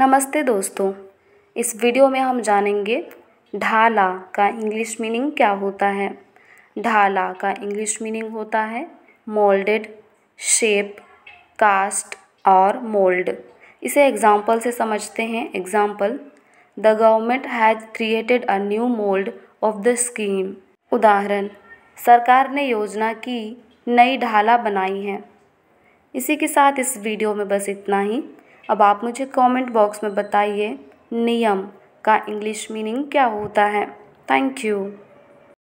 नमस्ते दोस्तों इस वीडियो में हम जानेंगे ढाला का इंग्लिश मीनिंग क्या होता है ढाला का इंग्लिश मीनिंग होता है मोल्डेड शेप कास्ट और मोल्ड इसे एग्जाम्पल से समझते हैं example the government has created a new mould of the scheme उदाहरण सरकार ने योजना की नई ढाला बनाई है इसी के साथ इस वीडियो में बस इतना ही अब आप मुझे कमेंट बॉक्स में बताइए नियम का इंग्लिश मीनिंग क्या होता है थैंक यू